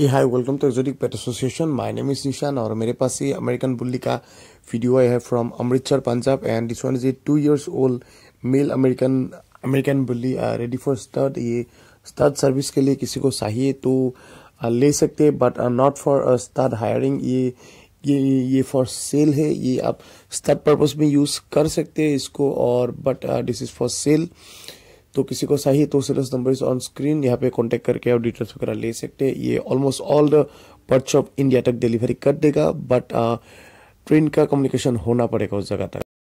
ये hi welcome to exotic pet association my name is Nishan और मेरे पास ये अमेरिकन बुल्ली का वीडियो आया है from Amritsar Punjab and this one is a two years old male American American bully ready for start ये start service के लिए किसी को चाहिए तो uh, ले सकते हैं but not for start hiring ये ये ये फॉर सेल है ये आप स्टार्ट पर्पज में यूज़ कर सकते हैं इसको और but this is for sale तो किसी को चाहिए तो seller's number is on screen यहाँ पे कॉन्टेक्ट करके आप डिटेल्स वगैरह ले सकते हैं ये almost all the parts of India तक डिलीवरी कर देगा बट ट्रेन uh, का कम्युनिकेशन होना पड़ेगा उस जगह तक